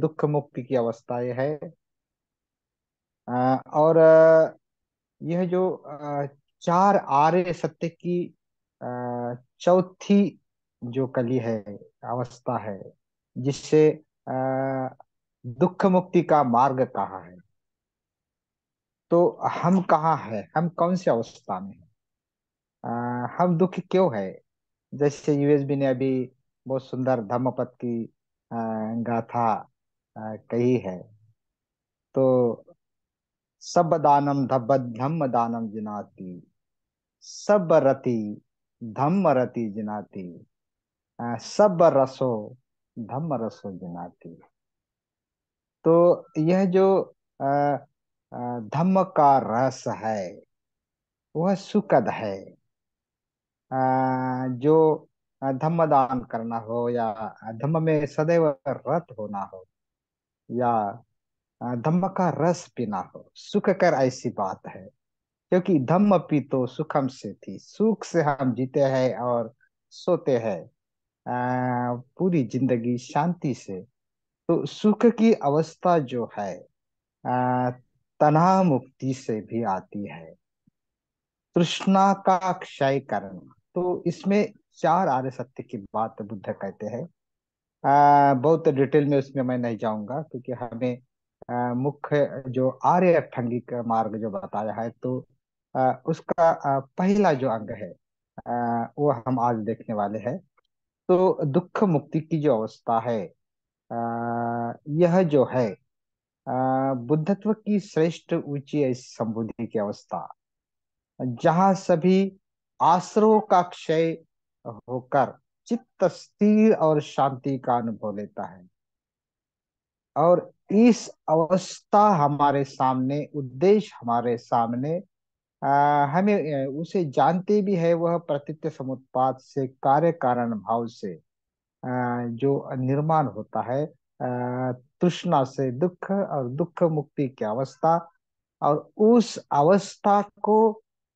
दुख मुक्ति की अवस्था है और यह जो चार आर्य सत्य की चौथी जो कली है अवस्था है जिससे दुख मुक्ति का मार्ग कहा है तो हम कहा है हम कौन से अवस्था में है आ, हम दुख क्यों है जैसे यूएसबी ने अभी बहुत सुंदर धर्मपद की गाथा कही है तो सब दानम धब धम्म दानम जिनाती सब रति धम्म रति जिनाती सब रसो धम्म रसो जिनाती तो यह जो धम्म का रस है वह सुखद है जो धम्म दान करना हो या धम्म में सदैव रत होना हो या धम्म का रस पीना हो सुख कर ऐसी बात है क्योंकि धम्म तो सुखम से थी सुख से हम जीते हैं और सोते हैं पूरी जिंदगी शांति से तो सुख की अवस्था जो है तनाव मुक्ति से भी आती है तृष्णा का क्षय करना तो इसमें चार आर्य सत्य की बात बुद्ध कहते हैं आ, बहुत डिटेल में उसमें मैं नहीं जाऊंगा क्योंकि हमें मुख्य जो आर्य अष्टांगिक मार्ग जो बताया है तो आ, उसका आ, पहला जो अंग है आ, वो हम आज देखने वाले हैं तो दुख मुक्ति की जो अवस्था है आ, यह जो है आ, बुद्धत्व की श्रेष्ठ ऊंची संबुद्धि की अवस्था जहाँ सभी आश्रो का क्षय होकर चित्त स्थिर और शांति का अनुभव लेता है और इस अवस्था हमारे सामने उद्देश्य हमारे सामने आ, हमें उसे जानते भी है वह प्रतित्य समुत्पाद से कार्य कारण भाव से आ, जो निर्माण होता है तृष्णा से दुख और दुख मुक्ति की अवस्था और उस अवस्था को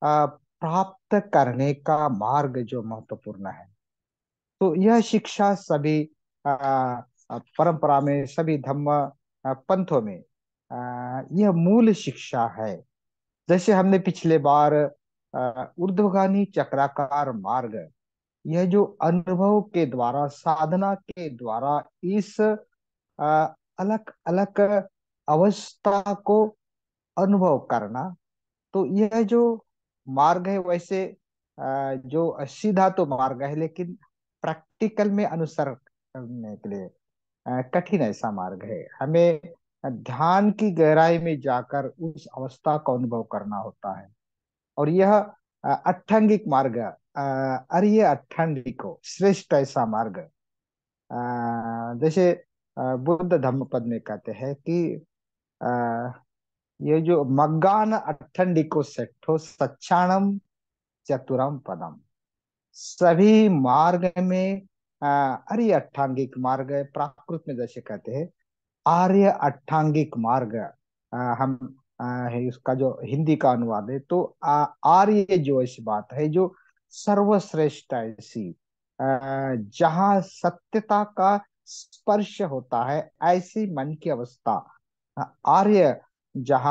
प्राप्त करने का मार्ग जो महत्वपूर्ण है तो यह शिक्षा सभी परंपरा में सभी धम्म पंथों में यह मूल शिक्षा है जैसे हमने पिछले बार ऊर्ध्वगामी चक्राकार मार्ग यह जो अनुभव के द्वारा साधना के द्वारा इस अलग अलग अवस्था को अनुभव करना तो यह जो मार्ग है वैसे जो सीधा तो मार्ग है लेकिन प्रैक्टिकल में अनुसर करने के लिए कठिन ऐसा मार्ग है हमें ध्यान की गहराई में जाकर उस अवस्था का अनुभव करना होता है और यह अठंगिक मार्ग अरिय अठंडिको श्रेष्ठ ऐसा मार्ग जैसे बुद्ध धर्म पद में कहते हैं कि ये जो मग्गान अठंडिको सेठो सच्चाणम चतुरम पदम सभी मार्ग में अरे अट्ठांगिक मार्ग प्राकृत में जैसे कहते हैं आर्य अट्ठांगिक मार्ग आ, हम आ, है उसका जो हिंदी का अनुवाद है तो आर्य जो ऐसी बात है जो सर्वश्रेष्ठ ऐसी जहां सत्यता का स्पर्श होता है ऐसी मन की अवस्था आर्य अः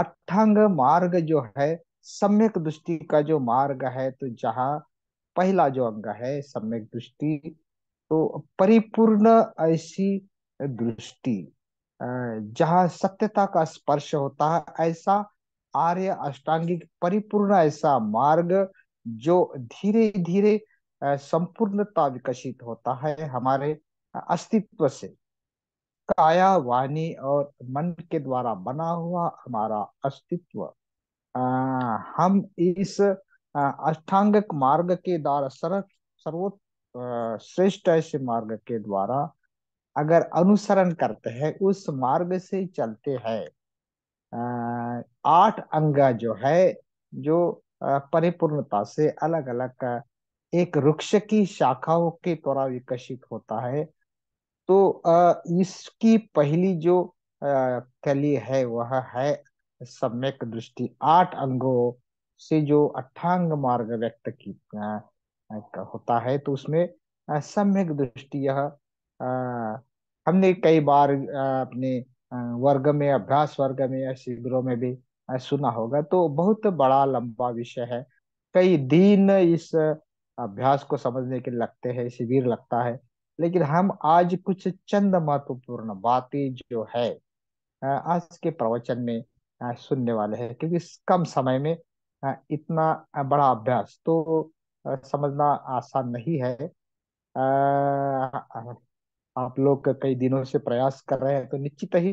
अट्ठांग मार्ग जो है सम्यक दृष्टि का जो मार्ग है तो जहाँ पहला जो अंग है सम्यक दृष्टि तो परिपूर्ण ऐसी दृष्टि जहाँ सत्यता का स्पर्श होता है ऐसा आर्य अष्टांगिक परिपूर्ण ऐसा मार्ग जो धीरे धीरे संपूर्णता विकसित होता है हमारे अस्तित्व से काया वाणी और मन के द्वारा बना हुआ हमारा अस्तित्व आ, हम इस अष्टांगक मार्ग के द्वारा सर सर्वो श्रेष्ठ ऐसे मार्ग के द्वारा अगर अनुसरण करते हैं उस मार्ग से चलते हैं आठ अंग जो है जो परिपूर्णता से अलग अलग एक वृक्ष की शाखाओं के द्वारा विकसित होता है तो इसकी पहली जो कली है वह है सम्यक दृष्टि आठ अंगों से जो अठांग मार्ग व्यक्त की होता है तो उसमें सम्यक दृष्टि यह हमने कई बार अपने वर्ग में अभ्यास वर्ग में या शिविरों में भी सुना होगा तो बहुत बड़ा लंबा विषय है कई दिन इस अभ्यास को समझने के लगते हैं शिविर लगता है लेकिन हम आज कुछ चंद महत्वपूर्ण बातें जो है आज के प्रवचन में सुनने वाले हैं क्योंकि कम समय में इतना बड़ा अभ्यास तो समझना आसान नहीं है आप लोग कई दिनों से प्रयास कर रहे हैं तो निश्चित ही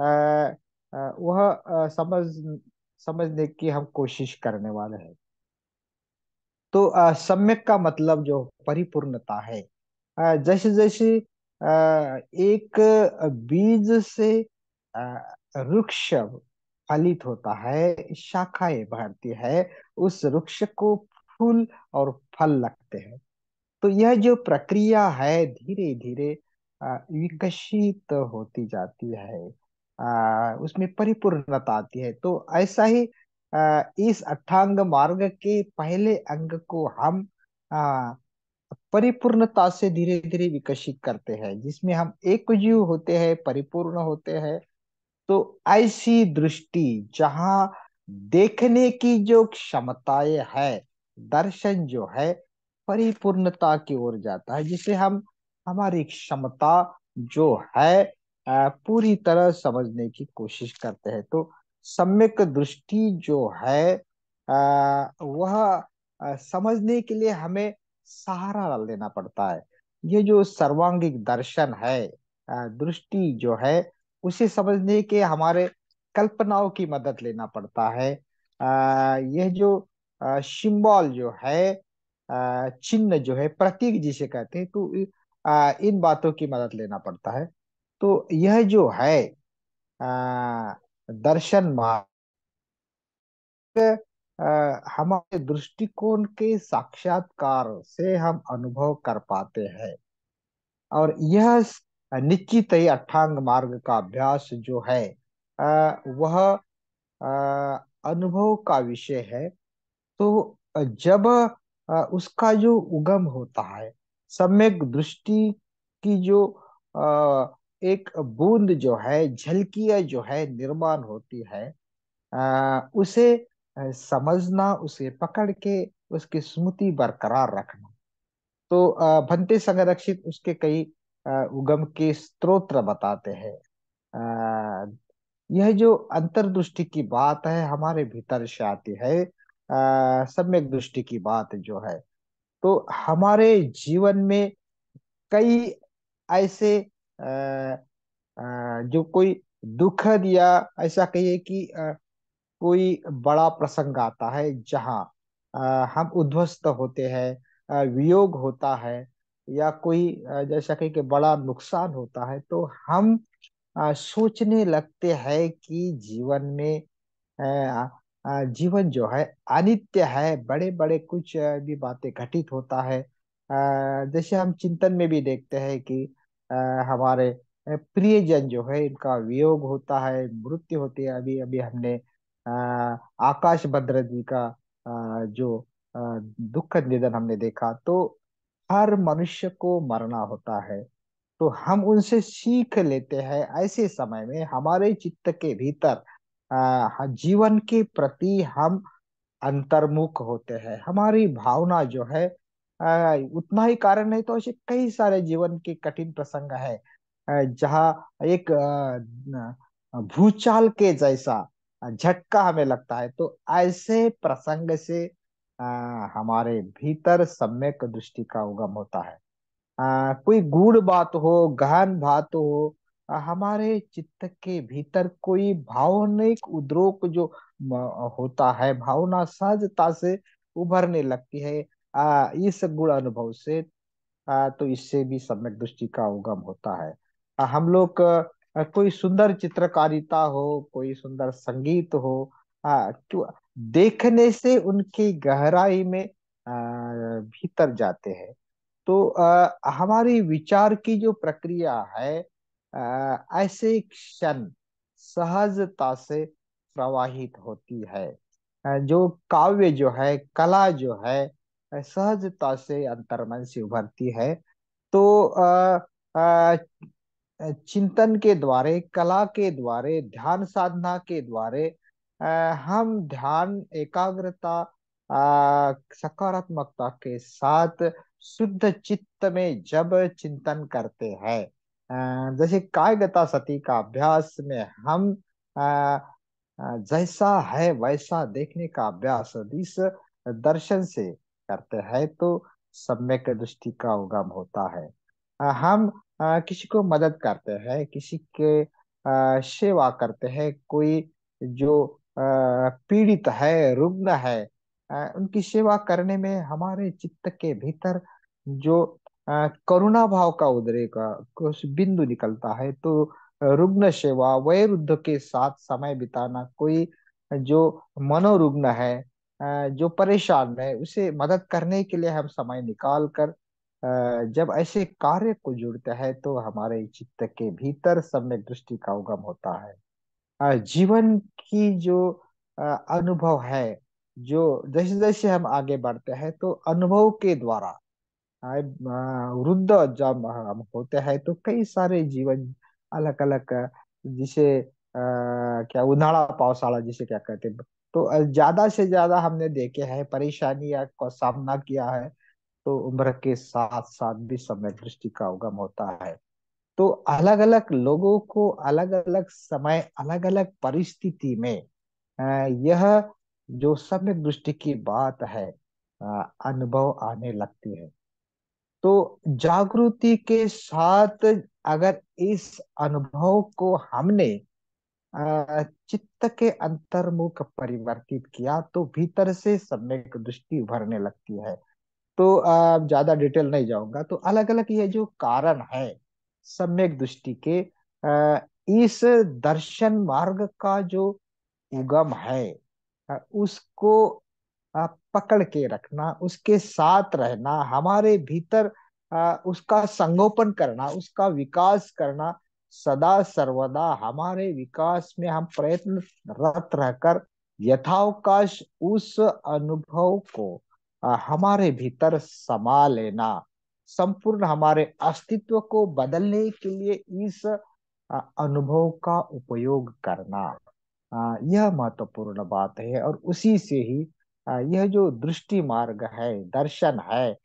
वह समझ समझने की हम कोशिश करने वाले हैं तो सम्यक का मतलब जो परिपूर्णता है जैसे जैसे एक बीज से वृक्ष फलित होता है शाखाएं भरती है उस वृक्ष को फूल और फल लगते हैं तो यह जो प्रक्रिया है धीरे धीरे विकसित होती जाती है अः उसमें परिपूर्णता आती है तो ऐसा ही इस अठांग मार्ग के पहले अंग को हम परिपूर्णता से धीरे धीरे विकसित करते हैं जिसमें हम एक जीव होते हैं परिपूर्ण होते हैं तो ऐसी दृष्टि जहाँ देखने की जो क्षमताएं है दर्शन जो है परिपूर्णता की ओर जाता है जिसे हम हमारी क्षमता जो है पूरी तरह समझने की कोशिश करते हैं तो सम्यक दृष्टि जो है वह समझने के लिए हमें सहारा लेना पड़ता है ये जो सर्वांगिक दर्शन है दृष्टि जो है उसे समझने के हमारे कल्पनाओं की मदद लेना पड़ता है आ, यह जो सिंबल जो है चिन्ह जो है प्रतीक जिसे कहते हैं तो आ, इन बातों की मदद लेना पड़ता है तो यह जो है आ, दर्शन मार्ग हमारे दृष्टिकोण के साक्षात्कार से हम अनुभव कर पाते हैं और यह निश्चित ही अठांग मार्ग का अभ्यास जो है वह अनुभव का विषय है तो जब उसका जो उगम होता है सम्यक दृष्टि की जो एक बूंद जो है झलकिया जो है निर्माण होती है उसे समझना उसे पकड़ के उसकी स्मृति बरकरार रखना तो भंते संरक्षित उसके कई उगम के स्त्रोत्र बताते हैं यह जो अंतर्दृष्टि की बात है हमारे भीतर से आती है सम्यक दृष्टि की बात जो है तो हमारे जीवन में कई ऐसे जो कोई दुखद या ऐसा कहिए कि कोई बड़ा प्रसंग आता है जहाँ हम उध्वस्त होते हैं वियोग होता है या कोई जैसा कहीं कि बड़ा नुकसान होता है तो हम सोचने लगते हैं कि जीवन में जीवन जो है अनित्य है बड़े बड़े कुछ भी बातें घटित होता है जैसे हम चिंतन में भी देखते हैं कि हमारे प्रियजन जो है इनका वियोग होता है मृत्यु होती है अभी अभी हमने आकाश भद्र जी का जो दुख निधन हमने देखा तो हर मनुष्य को मरना होता है तो हम उनसे सीख लेते हैं ऐसे समय में हमारे चित्त के भीतर अः जीवन के प्रति हम अंतर्मुख होते हैं हमारी भावना जो है उतना ही कारण नहीं तो ऐसे कई सारे जीवन के कठिन प्रसंग है जहा एक भूचाल के जैसा झटका हमें लगता है तो ऐसे प्रसंग से आ, हमारे भीतर सम्यक दृष्टि का उगम होता है आ, कोई गूढ़ बात हो गहन बात हो आ, हमारे चित्त के भीतर कोई भावनिक उद्रोक जो होता है भावना सहजता से उभरने लगती है आ, इस गुण अनुभव से आ, तो इससे भी सम्यक दृष्टि का उगम होता है आ, हम लोग कोई सुंदर चित्रकारिता हो कोई सुंदर संगीत हो आ, देखने से उनकी गहराई में भीतर जाते हैं तो हमारी विचार की जो प्रक्रिया है ऐसे क्षण सहजता से प्रवाहित होती है जो काव्य जो है कला जो है सहजता से अंतर्मन से उभरती है तो चिंतन के द्वारे कला के द्वारे ध्यान साधना के द्वारे हम ध्यान एकाग्रता सकारात्मकता के साथ शुद्ध चित्त में जब चिंतन करते हैं जैसे कायगता सती का अभ्यास में हम जैसा है वैसा देखने का अभ्यास इस दर्शन से करते हैं तो सम्यक दृष्टि का उगम होता है हम किसी को मदद करते हैं किसी के सेवा करते हैं कोई जो पीड़ित है रुग्ण है उनकी सेवा करने में हमारे चित्त के भीतर जो करुणा भाव का उदरे का कुछ बिंदु निकलता है तो रुग्ण सेवा वैरुद्ध के साथ समय बिताना कोई जो मनोरुग्ण है जो परेशान है उसे मदद करने के लिए हम समय निकाल कर जब ऐसे कार्य को जुड़ते हैं तो हमारे चित्त के भीतर सम्यक दृष्टि का उगम होता है जीवन की जो अनुभव है जो जैसे जैसे हम आगे बढ़ते हैं तो अनुभव के द्वारा वृद्ध जब हम होते हैं तो कई सारे जीवन अलग अलग जिसे क्या उन्हाड़ा पावसाला जिसे क्या कहते हैं तो ज्यादा से ज्यादा हमने देखे हैं परेशानियां का सामना किया है तो उम्र के साथ साथ भी समय दृष्टि का उगम होता है तो अलग अलग लोगों को अलग अलग समय अलग अलग परिस्थिति में यह जो सम्यक दृष्टि की बात है अनुभव आने लगती है तो जागृति के साथ अगर इस अनुभव को हमने चित्त के अंतर्मुख परिवर्तित किया तो भीतर से सम्यक दृष्टि उभरने लगती है तो ज्यादा डिटेल नहीं जाऊंगा तो अलग अलग ये जो कारण है सम्यक दृष्टि के इस दर्शन मार्ग का जो उगम है उसको पकड़ के रखना उसके साथ रहना हमारे भीतर उसका संगोपन करना उसका विकास करना सदा सर्वदा हमारे विकास में हम प्रयत्नरत रहकर यथावकाश उस अनुभव को हमारे भीतर समा लेना संपूर्ण हमारे अस्तित्व को बदलने के लिए इस अनुभव का उपयोग करना यह महत्वपूर्ण बात है और उसी से ही यह जो दृष्टि मार्ग है दर्शन है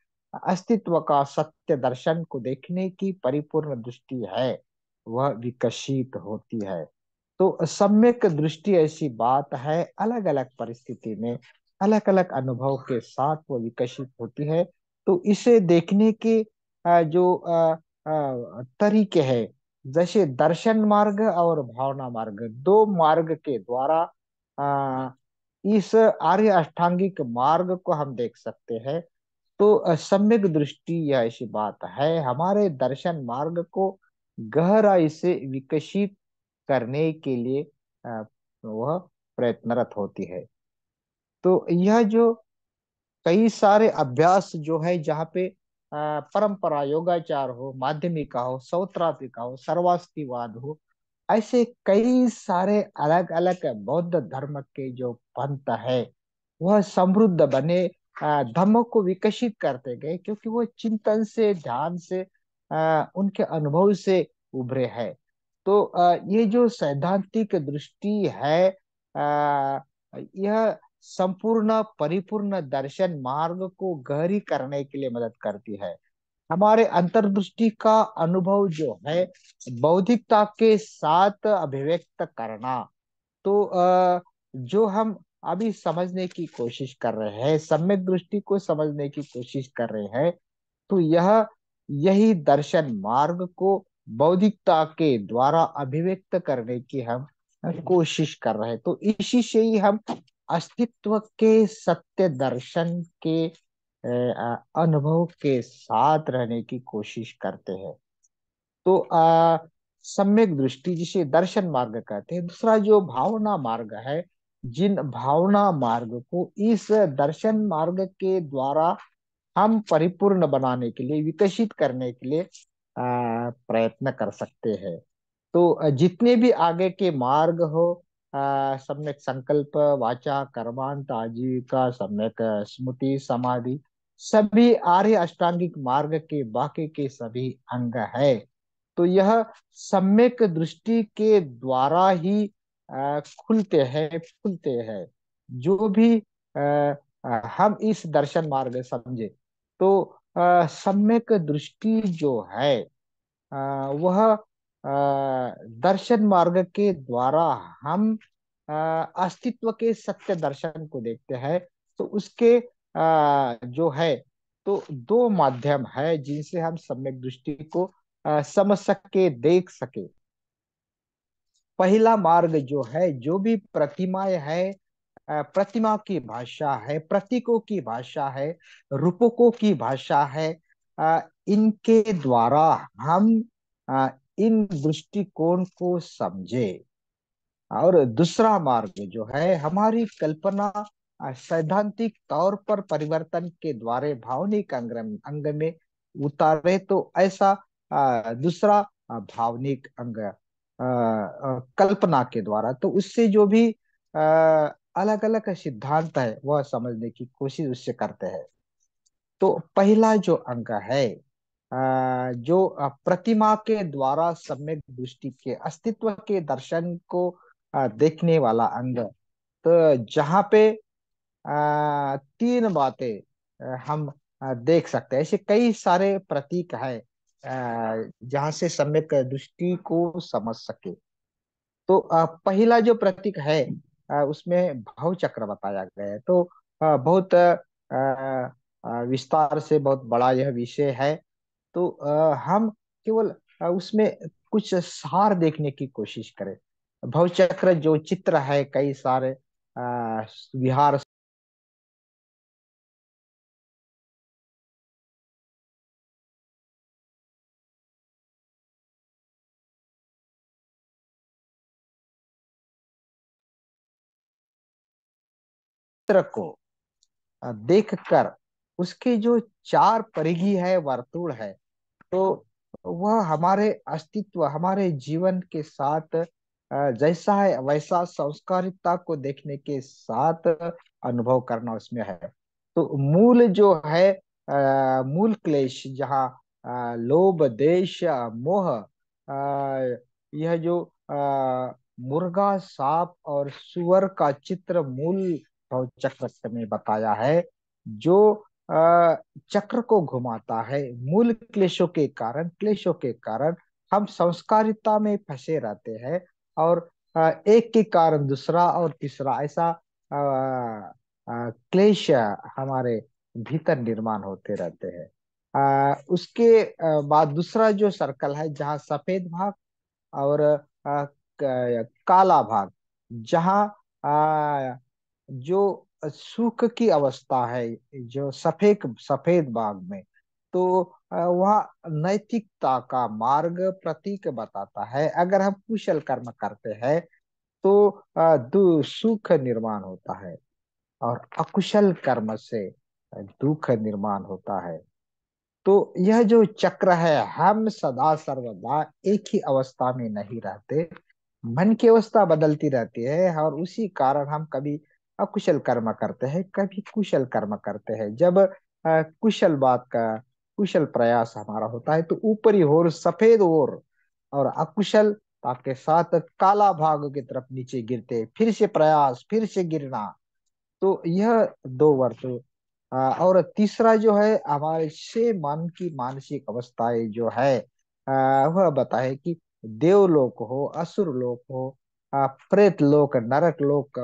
अस्तित्व का सत्य दर्शन को देखने की परिपूर्ण दृष्टि है वह विकसित होती है तो सम्यक दृष्टि ऐसी बात है अलग अलग परिस्थिति में अलग अलग अनुभव के साथ वो विकसित होती है तो इसे देखने के जो तरीके है जैसे दर्शन मार्ग और भावना मार्ग दो मार्ग के द्वारा इस आर्य अष्टांगिक मार्ग को हम देख सकते हैं तो सम्यक दृष्टि यह ऐसी बात है हमारे दर्शन मार्ग को गहराई से विकसित करने के लिए वह प्रयत्नरत होती है तो यह जो कई सारे अभ्यास जो है जहाँ पे परंपरा योगाचार हो माध्यमिका हो सौत्रापिका हो सर्वास्तिवाद हो ऐसे कई सारे अलग अलग बौद्ध धर्म के जो पंथ है वह समृद्ध बने धर्म को विकसित करते गए क्योंकि वो चिंतन से ध्यान से उनके अनुभव से उभरे है तो ये जो सैद्धांतिक दृष्टि है यह संपूर्ण परिपूर्ण दर्शन मार्ग को गहरी करने के लिए मदद करती है हमारे अंतर्दृष्टि का अनुभव जो है बौद्धिकता के साथ अभिव्यक्त करना तो जो हम अभी समझने की कोशिश कर रहे हैं सम्यक दृष्टि को समझने की कोशिश कर रहे हैं तो यह यही दर्शन मार्ग को बौद्धिकता के द्वारा अभिव्यक्त करने की हम कोशिश कर रहे हैं तो इसी से ही हम अस्तित्व के सत्य दर्शन के अनुभव के साथ रहने की कोशिश करते हैं तो आ, सम्यक दृष्टि जिसे दर्शन मार्ग कहते हैं दूसरा जो भावना मार्ग है जिन भावना मार्ग को इस दर्शन मार्ग के द्वारा हम परिपूर्ण बनाने के लिए विकसित करने के लिए प्रयत्न कर सकते हैं तो जितने भी आगे के मार्ग हो सम्यक संकल्प वाचा कर्मांत आजीविका सम्यक स्मृति समाधि सभी आर्य अष्टांगिक मार्ग के बाकी के सभी अंग है तो यह सम्यक दृष्टि के द्वारा ही खुलते हैं खुलते हैं जो भी हम इस दर्शन मार्ग समझे तो सम्यक दृष्टि जो है वह दर्शन मार्ग के द्वारा हम अस्तित्व के सत्य दर्शन को देखते हैं तो उसके जो है तो दो माध्यम है जिनसे हम सम्यक दृष्टि को समझ सके देख सके पहला मार्ग जो है जो भी प्रतिमाएं है प्रतिमा की भाषा है प्रतीकों की भाषा है रूपकों की भाषा है इनके द्वारा हम इन दृष्टिकोण को समझे और दूसरा मार्ग जो है हमारी कल्पना सैद्धांतिक तौर पर परिवर्तन के द्वारे भावनिक अंग अंग में उतारे तो ऐसा दूसरा भावनिक अंग कल्पना के द्वारा तो उससे जो भी अलग अलग सिद्धांत है वह समझने की कोशिश उससे करते हैं तो पहला जो अंग है जो प्रतिमा के द्वारा सम्यक दृष्टि के अस्तित्व के दर्शन को देखने वाला अंग तो जहाँ पे तीन बातें हम देख सकते हैं ऐसे कई सारे प्रतीक है जहां से सम्यक दृष्टि को समझ सके तो पहला जो प्रतीक है उसमें भव चक्र बताया गया है तो बहुत विस्तार से बहुत बड़ा यह विषय है तो आ, हम केवल उसमें कुछ सार देखने की कोशिश करें भवचक्र जो चित्र है कई सारे विहार चित्र को देखकर उसके जो चार परिघी है वर्तुड़ है तो वह हमारे अस्तित्व हमारे जीवन के साथ जैसा है वैसा संस्कारिता को देखने के साथ अनुभव करना उसमें है तो मूल जो है मूल क्लेश जहाँ लोभ देश मोह यह जो मुर्गा सांप और सुअर का चित्र मूल चक्र में बताया है जो चक्र को घुमाता है मूल क्लेशों के कारण क्लेशों के कारण हम संस्कारिता में फंसे रहते हैं और एक के कारण दूसरा और तीसरा ऐसा क्लेश हमारे भीतर निर्माण होते रहते हैं उसके बाद दूसरा जो सर्कल है जहाँ सफेद भाग और काला भाग जहाँ जो सुख की अवस्था है जो सफेद सफेद बाग में तो वह नैतिकता का मार्ग प्रतीक बताता है अगर हम कुशल कर्म करते हैं तो सुख निर्माण होता है और अकुशल कर्म से दुख निर्माण होता है तो यह जो चक्र है हम सदा सर्वदा एक ही अवस्था में नहीं रहते मन की अवस्था बदलती रहती है और उसी कारण हम कभी अकुशल कर्म करते हैं कभी कुशल कर्म करते हैं जब कुशल बात का कुशल प्रयास हमारा होता है तो ऊपरी ओर सफेद ओर और अकुशल आपके साथ काला भाग की तरफ नीचे गिरते फिर से प्रयास फिर से गिरना तो यह दो वर्ष और तीसरा जो है हमारे से मन की मानसिक अवस्थाएं जो है वह बताए कि देवलोक हो असुर लोक हो प्रेत लोक नरक लोक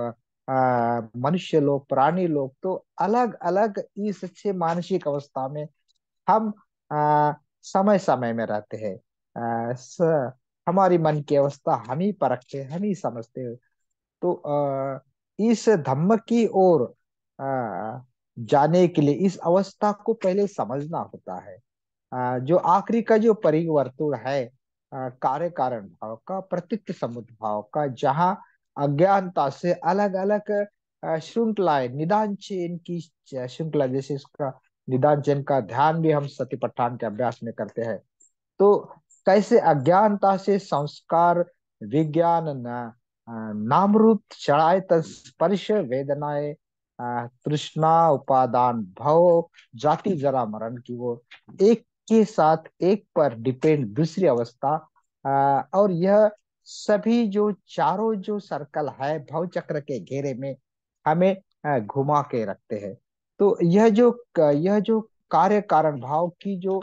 मनुष्य लोग प्राणी लोग तो अलग अलग इस अच्छे मानसिक अवस्था में हम आ, समय समय में रहते हैं स, हमारी मन की अवस्था हम ही परखते हम ही समझते हैं तो आ, इस धम्म की ओर जाने के लिए इस अवस्था को पहले समझना होता है आ, जो आखिरी का जो परिवर्तन है कार्य कारण भाव का प्रतीक समुद्भाव का जहाँ अज्ञानता से अलग अलग श्रृंखलाएं निदान चयन की श्रृंखला जैसे इसका निदान चयन का ध्यान भी हम सती पठान के अभ्यास में करते हैं तो कैसे अज्ञानता से संस्कार विज्ञान ना, नाम रूप चढ़ाए तस्पर्श वेदनाए तृष्णा उपादान भव जाति जरा मरण की वो एक के साथ एक पर डिपेंड दूसरी अवस्था और यह सभी जो चारों जो सर्कल है भव चक्र के घेरे में हमें घुमा के रखते हैं तो यह जो यह जो कार्य कारण भाव की जो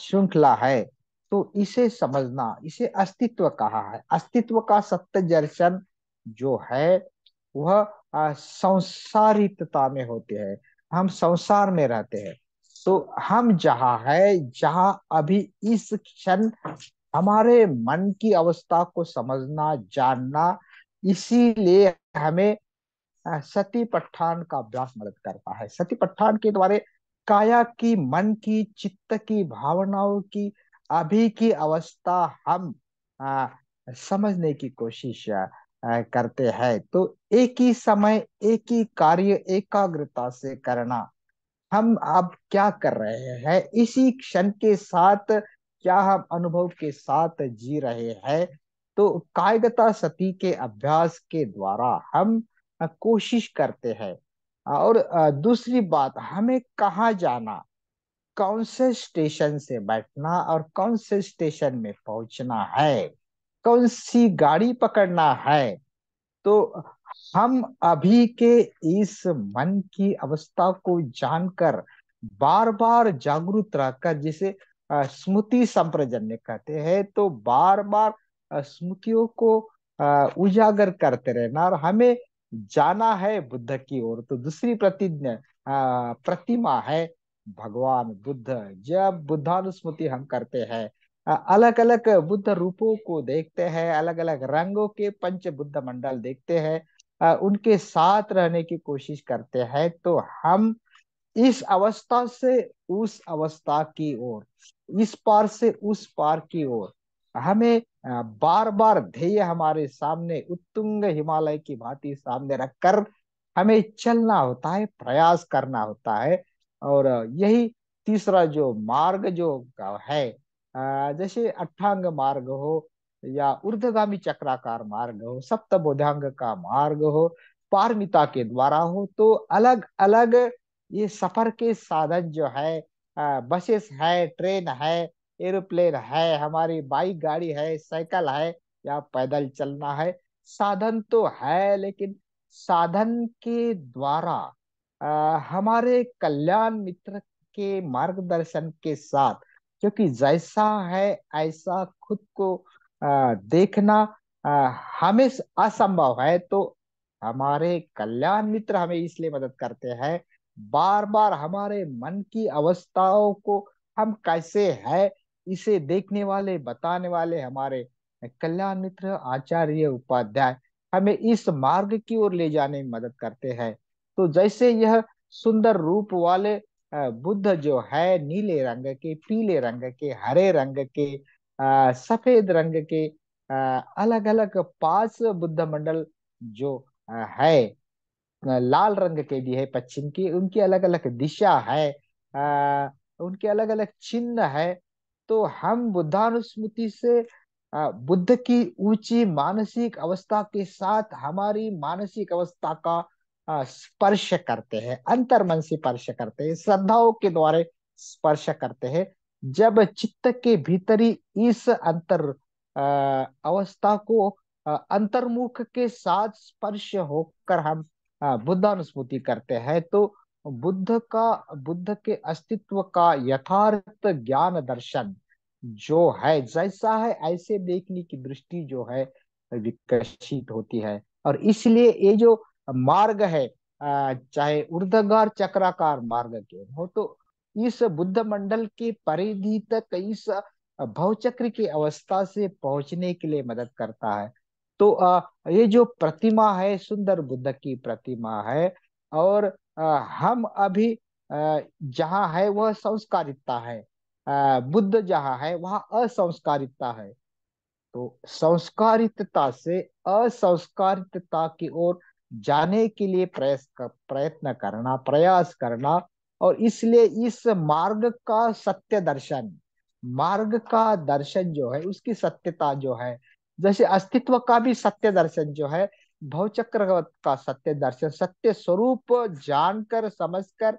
श्रृंखला है तो इसे समझना इसे अस्तित्व कहा है अस्तित्व का सत्य दर्शन जो है वह संसारितता में होते हैं हम संसार में रहते हैं तो हम जहाँ है जहाँ अभी इस क्षण हमारे मन की अवस्था को समझना जानना इसीलिए हमें सती पठान का अभ्यास मदद करता है सती पठान के द्वारे काया की मन की चित्त की भावनाओं की अभी की अवस्था हम आ, समझने की कोशिश करते हैं तो एक ही समय एक ही कार्य एकाग्रता से करना हम अब क्या कर रहे हैं इसी क्षण के साथ क्या हम अनुभव के साथ जी रहे हैं तो कायगता सती के अभ्यास के द्वारा हम कोशिश करते हैं और दूसरी बात हमें कहाँ जाना कौन से स्टेशन से बैठना और कौन से स्टेशन में पहुंचना है कौन सी गाड़ी पकड़ना है तो हम अभी के इस मन की अवस्था को जानकर बार बार जागरूक रहकर जिसे स्मृति संप्रजन्य कहते हैं तो बार बार स्मृतियों को उजागर करते रहना और हमें जाना है बुद्ध की ओर तो दूसरी प्रतिज्ञा प्रतिमा है भगवान बुद्ध जब बुद्धानुस्मृति हम करते हैं अलग अलग बुद्ध रूपों को देखते हैं अलग अलग रंगों के पंच बुद्ध मंडल देखते हैं उनके साथ रहने की कोशिश करते हैं तो हम इस अवस्था से उस अवस्था की ओर इस पार से उस पार की ओर हमें बार बार ध्येय हमारे सामने उत्तुंग हिमालय की भांति सामने रखकर हमें चलना होता है प्रयास करना होता है और यही तीसरा जो मार्ग जो है जैसे अठांग मार्ग हो या ऊर्धगामी चक्राकार मार्ग हो बोधांग का मार्ग हो पारमिता के द्वारा हो तो अलग अलग ये सफर के साधन जो है हाँ, बसेस है ट्रेन है एरोप्लेन है हमारी बाइक गाड़ी है साइकिल है या पैदल चलना है साधन तो है लेकिन साधन के द्वारा आ, हमारे कल्याण मित्र के मार्गदर्शन के साथ क्योंकि जैसा है ऐसा खुद को आ, देखना आ, हमें असंभव है तो हमारे कल्याण मित्र हमें इसलिए मदद करते हैं बार बार हमारे मन की अवस्थाओं को हम कैसे है इसे देखने वाले बताने वाले हमारे कल्याण मित्र आचार्य उपाध्याय हमें इस मार्ग की ओर ले जाने में मदद करते हैं तो जैसे यह सुंदर रूप वाले बुद्ध जो है नीले रंग के पीले रंग के हरे रंग के आ, सफेद रंग के आ, अलग अलग पांच बुद्ध मंडल जो है लाल रंग के भी है पश्चिम की उनकी अलग अलग दिशा है आ, उनके अलग अलग चिन्ह है तो हम बुद्धानुस्मृति से आ, बुद्ध की ऊंची मानसिक अवस्था के साथ हमारी मानसिक अवस्था का स्पर्श करते हैं अंतर मन से स्पर्श करते हैं श्रद्धाओं के द्वारा स्पर्श करते हैं जब चित्त के भीतरी इस अंतर अवस्था को अंतर्मुख के साथ स्पर्श होकर हम हाँ, बुद्धानुस्मृति करते हैं तो बुद्ध का बुद्ध के अस्तित्व का यथार्थ ज्ञान दर्शन जो है जैसा है ऐसे देखने की दृष्टि जो है विकसित होती है और इसलिए ये जो मार्ग है चाहे उर्धगार चक्राकार मार्ग के हो तो इस बुद्ध मंडल के परिधि तक इस भवचक्र की अवस्था से पहुंचने के लिए मदद करता है तो आ, ये जो प्रतिमा है सुंदर बुद्ध की प्रतिमा है और आ, हम अभी जहाँ है वह संस्कारिता है आ, बुद्ध जहाँ है वहाँ असंस्कारिता है तो संस्कारितता से असंस्कारितता की ओर जाने के लिए प्रयास प्रयत्न करना प्रयास करना और इसलिए इस मार्ग का सत्य दर्शन मार्ग का दर्शन जो है उसकी सत्यता जो है जैसे अस्तित्व का भी सत्य दर्शन जो है भवचक्र का सत्य दर्शन सत्य स्वरूप जानकर समझकर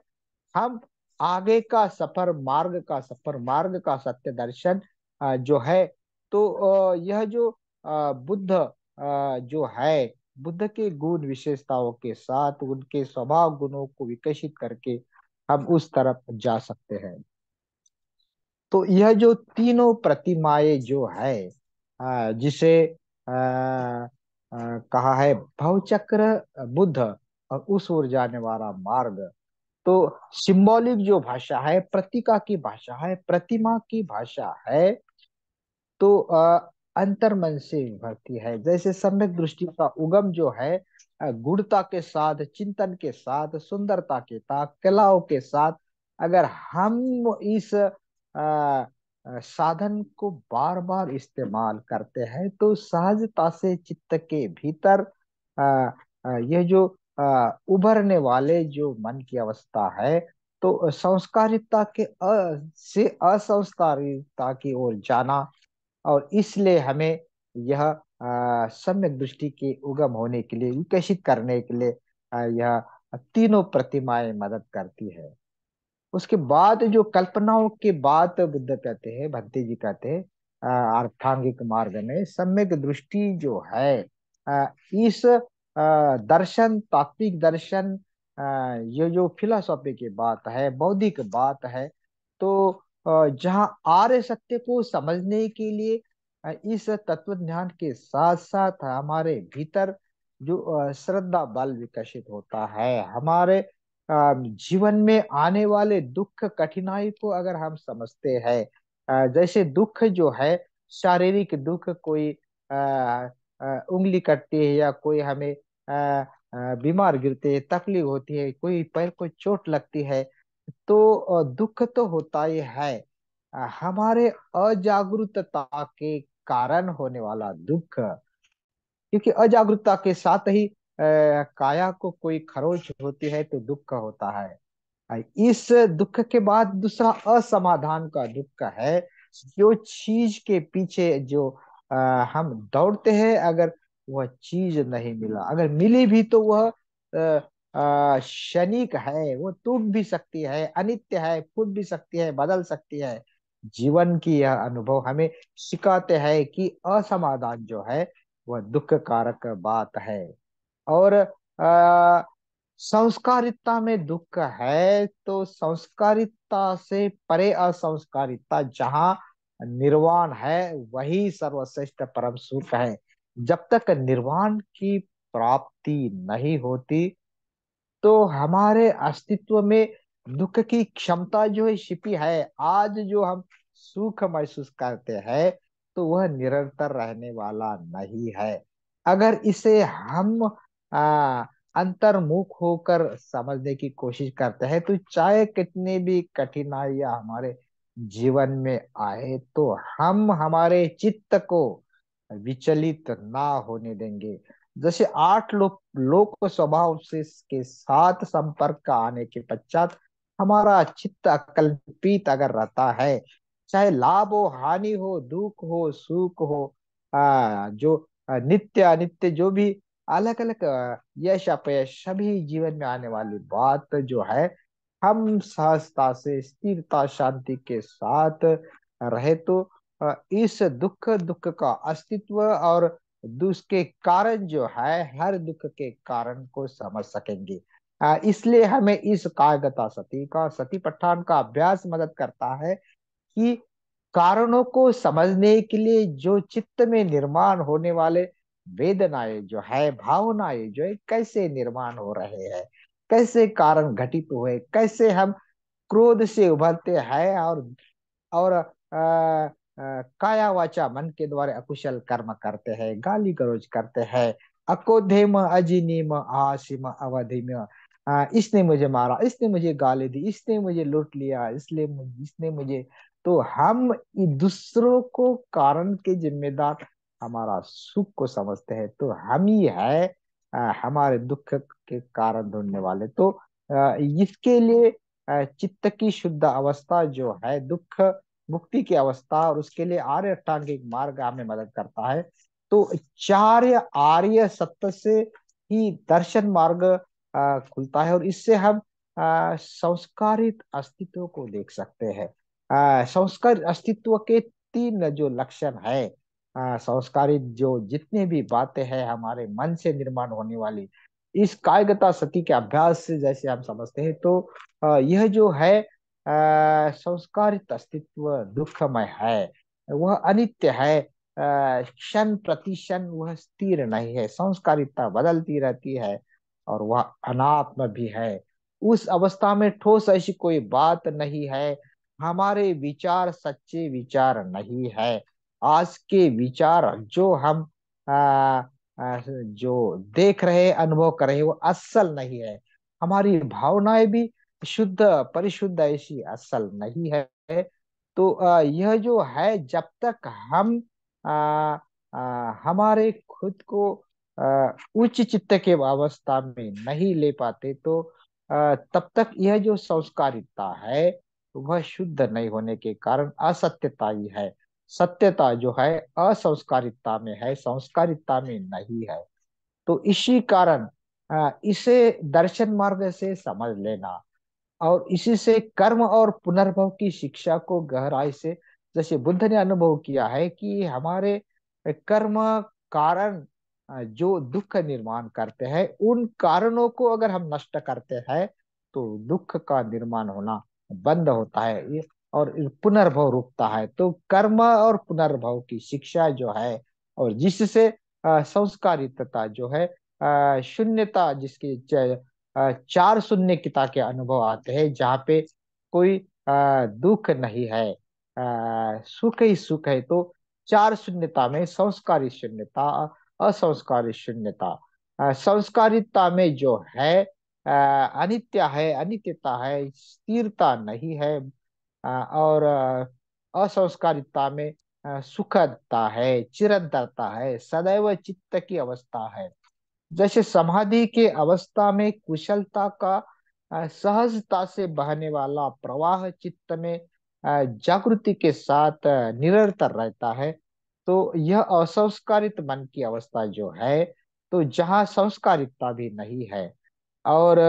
हम आगे का सफर मार्ग का सफर मार्ग का सत्य दर्शन जो है तो यह जो बुद्ध जो है बुद्ध के गुण विशेषताओं के साथ उनके स्वभाव गुणों को विकसित करके हम उस तरफ जा सकते हैं तो यह जो तीनों प्रतिमाएं जो है जिसे आ, आ, कहा है भवचक्र बुद्ध और उस ओर जाने वाला मार्ग तो सिंबॉलिक जो भाषा है प्रतीका की भाषा है प्रतिमा की भाषा है तो अंतर्मन से विभक्ति है जैसे सम्यक दृष्टि का उगम जो है गुणता के साथ चिंतन के साथ सुंदरता के साथ कलाओं के साथ अगर हम इस आ, साधन को बार बार इस्तेमाल करते हैं तो सहजता से चित्त के भीतर यह जो उभरने वाले जो मन की अवस्था है तो संस्कारिता के अ, से असंस्कारिता की ओर जाना और इसलिए हमें यह सम्यक दृष्टि के उगम होने के लिए विकसित करने के लिए यह तीनों प्रतिमाएं मदद करती है उसके बाद जो कल्पनाओं के बाद बुद्ध कहते हैं भक्ति जी कहते हैं अर्थांगिक मार्ग में सम्यक दृष्टि जो है इस दर्शन तात्विक दर्शन ये जो फिलोसॉफी की बात है बौद्धिक बात है तो जहाँ आर्य सत्य को समझने के लिए इस तत्व ज्ञान के साथ साथ हमारे भीतर जो श्रद्धा बल विकसित होता है हमारे जीवन में आने वाले दुख कठिनाई को अगर हम समझते हैं जैसे दुख जो है शारीरिक दुख कोई आ, उंगली कटती है या कोई हमें बीमार गिरते है तकलीफ होती है कोई पैर को चोट लगती है तो दुख तो होता ही है हमारे अजागरूकता के कारण होने वाला दुख क्योंकि अजागरूकता के साथ ही काया को कोई खरोच होती है तो दुख होता है इस दुख के बाद दूसरा असमाधान का दुख है जो चीज के पीछे जो आ, हम दौड़ते हैं अगर वह चीज नहीं मिला अगर मिली भी तो वह क्षणिक है वो टूट भी सकती है अनित्य है फूट भी सकती है बदल सकती है जीवन की यह अनुभव हमें सिखाते हैं कि असमाधान जो है वह दुख कारक बात है और संस्कारिता में दुख है तो संस्कारिता से परे असंस्कारिता जहां निर्वाण है वही सर्वश्रेष्ठ परम सुख है जब तक निर्वाण की प्राप्ति नहीं होती तो हमारे अस्तित्व में दुख की क्षमता जो है छिपी है आज जो हम सुख महसूस करते हैं तो वह निरंतर रहने वाला नहीं है अगर इसे हम हाँ, अंतर्मुख होकर समझने की कोशिश करते हैं तो चाहे कितनी भी कठिनाइयां हमारे जीवन में आए तो हम हमारे चित्त को विचलित ना होने देंगे जैसे आठ लोक लोक स्वभाव से के साथ संपर्क का आने के पश्चात हमारा चित्त अकल्पित अगर रहता है चाहे लाभ हो हानि हो दुख हो सुख हो आ, जो नित्य अनित्य जो भी अलग अलग यश अपयश सभी जीवन में आने वाली बात जो है हम सहजता से स्थिरता शांति के साथ रहे तो इस दुख दुख का अस्तित्व और दुख के कारण जो है हर दुख के कारण को समझ सकेंगे इसलिए हमें इस कायगता सती का सती पठान का अभ्यास मदद करता है कि कारणों को समझने के लिए जो चित्त में निर्माण होने वाले वेदनाएं जो है भावनाएं जो है कैसे निर्माण हो रहे हैं कैसे कारण घटित हुए कैसे हम क्रोध से उभरते हैं और और कायावाचा मन के द्वारा अकुशल कर्म करते हैं गाली गरोज करते हैं अकोधेम अजिनीम आसिम अवधिम इसने मुझे मारा इसने मुझे गाली दी इसने मुझे लूट लिया इसलिए इसने मुझे तो हम दूसरों को कारण के जिम्मेदार हमारा सुख को समझते हैं तो हम ही है हमारे दुख के कारण ढूंढने वाले तो इसके लिए चित्त की शुद्ध अवस्था जो है दुख मुक्ति की अवस्था और उसके लिए आर्य अष्टांगिक मार्ग हमें मदद करता है तो चार आर्य सत्य से ही दर्शन मार्ग खुलता है और इससे हम संस्कारित अस्तित्व को देख सकते हैं संस्कार अस्तित्व के तीन जो लक्षण है संस्कारित जो जितने भी बातें हैं हमारे मन से निर्माण होने वाली इस कायगता सती के अभ्यास से जैसे हम समझते हैं तो यह जो है संस्कारित अस्तित्व दुखमय है वह अनित्य है क्षण क्षण वह स्थिर नहीं है संस्कारिता बदलती रहती है और वह अनात्म भी है उस अवस्था में ठोस ऐसी कोई बात नहीं है हमारे विचार सच्चे विचार नहीं है आज के विचार जो हम आ, जो देख रहे अनुभव कर रहे वो असल नहीं है हमारी भावनाएं भी शुद्ध परिशुद्ध ऐसी असल नहीं है तो यह जो है जब तक हम आ, आ, हमारे खुद को उच्च चित्त के अवस्था में नहीं ले पाते तो आ, तब तक यह जो संस्कारिता है वह शुद्ध नहीं होने के कारण असत्यता ही है सत्यता जो है असंस्कारिकता में है संस्कारिकता में नहीं है तो इसी कारण इसे दर्शन मार्ग से समझ लेना और इसी से कर्म और पुनर्भव की शिक्षा को गहराई से जैसे बुद्ध ने अनुभव किया है कि हमारे कर्म कारण जो दुख निर्माण करते हैं उन कारणों को अगर हम नष्ट करते हैं तो दुख का निर्माण होना बंद होता है और पुनर्भव रूपता है तो कर्म और पुनर्भव की शिक्षा जो है और जिससे संस्कारितता जो है शून्यता जिसकी चार शून्यता के अनुभव आते हैं जहाँ पे कोई दुख नहीं है सुख ही सुख है तो चार शून्यता में संस्कारी शून्यता असंस्कारी शून्यता संस्कारिता में जो है अनित्य है अनित्यता है स्थिरता नहीं है और असंस्कारिता में सुखदता है चिरंतरता है सदैव चित्त की अवस्था है जैसे समाधि के अवस्था में कुशलता का सहजता से बहने वाला प्रवाह चित्त में जागृति के साथ निरंतर रहता है तो यह असंस्कारित मन की अवस्था जो है तो जहाँ संस्कारिता भी नहीं है और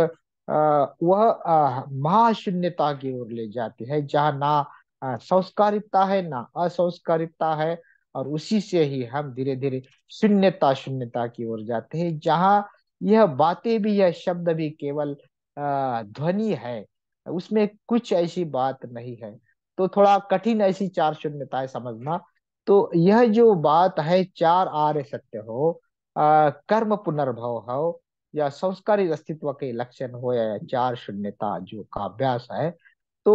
वह महाशून्यता की ओर ले जाती है जहाँ ना संस्कारिता है ना असंस्कारिता है और उसी से ही हम धीरे धीरे शून्यता शून्यता की ओर जाते हैं जहाँ यह बातें भी यह शब्द भी केवल ध्वनि है उसमें कुछ ऐसी बात नहीं है तो थोड़ा कठिन ऐसी चार शून्यताएं समझना तो यह जो बात है चार आर्य सत्य हो कर्म पुनर्भव हो या संस्कारी अस्तित्व के लक्षण हो या चार शून्यता जो का अभ्यास है तो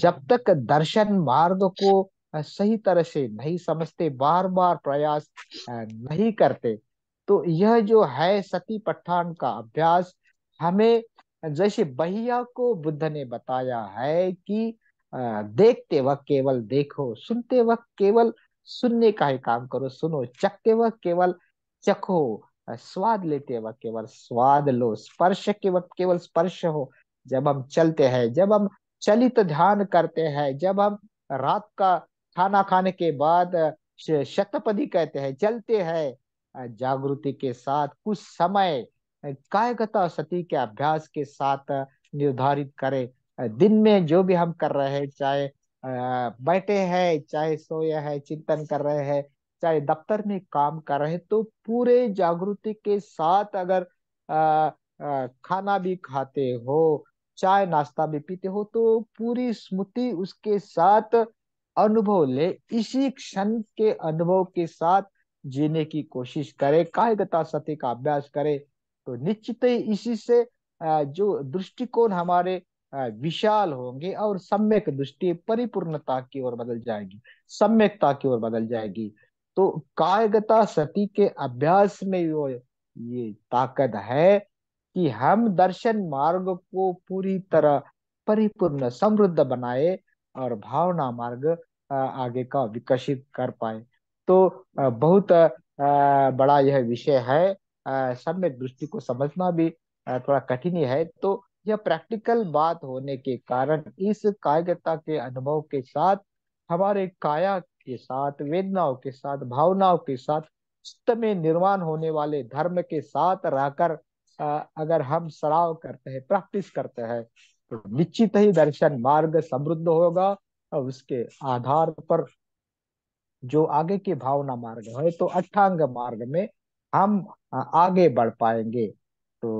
जब तक दर्शन मार्ग को सही तरह से नहीं समझते बार बार प्रयास नहीं करते तो यह जो है सती पठान का अभ्यास हमें जैसे बहिया को बुद्ध ने बताया है कि देखते वक्त केवल देखो सुनते वक्त केवल सुनने का ही काम करो सुनो चखते वक्त केवल चखो स्वाद लेते वक्त केवल स्वाद लो स्पर्श के वक्त केवल स्पर्श हो जब हम चलते हैं जब हम चलित ध्यान करते हैं जब हम रात का खाना खाने के बाद शतपदी कहते हैं चलते हैं जागृति के साथ कुछ समय कायकता सती के अभ्यास के साथ निर्धारित करें दिन में जो भी हम कर रहे हैं चाहे बैठे हैं चाहे सोए हैं चिंतन कर रहे हैं चाहे दफ्तर में काम कर रहे तो पूरे जागृति के साथ अगर आ, आ, खाना भी खाते हो चाय नाश्ता भी पीते हो तो पूरी स्मृति उसके साथ अनुभव ले इसी क्षण के अनुभव के साथ जीने की कोशिश करे कायगता सती का अभ्यास करे तो निश्चित ही इसी से जो दृष्टिकोण हमारे विशाल होंगे और सम्यक दृष्टि परिपूर्णता की ओर बदल जाएगी सम्यकता की ओर बदल जाएगी तो कायगता सती के अभ्यास में वो ये ताकत है कि हम दर्शन मार्ग को पूरी तरह परिपूर्ण समृद्ध बनाए और भावना मार्ग आगे का विकसित कर पाए तो बहुत बड़ा यह विषय है समय दृष्टि को समझना भी थोड़ा कठिन ही है तो यह प्रैक्टिकल बात होने के कारण इस कायगता के अनुभव के साथ हमारे काया के साथ वेदनाओं के साथ भावनाओं के साथ चित्त में निर्माण होने वाले धर्म के साथ रहकर अगर हम सराव करते हैं प्रैक्टिस करते हैं तो निश्चित ही दर्शन मार्ग समृद्ध होगा और उसके आधार पर जो आगे के भावना मार्ग है तो अठांग मार्ग में हम आगे बढ़ पाएंगे तो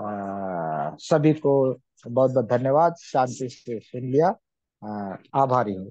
आ, सभी को बहुत बहुत धन्यवाद शांति से सुन लिया आभारी हूँ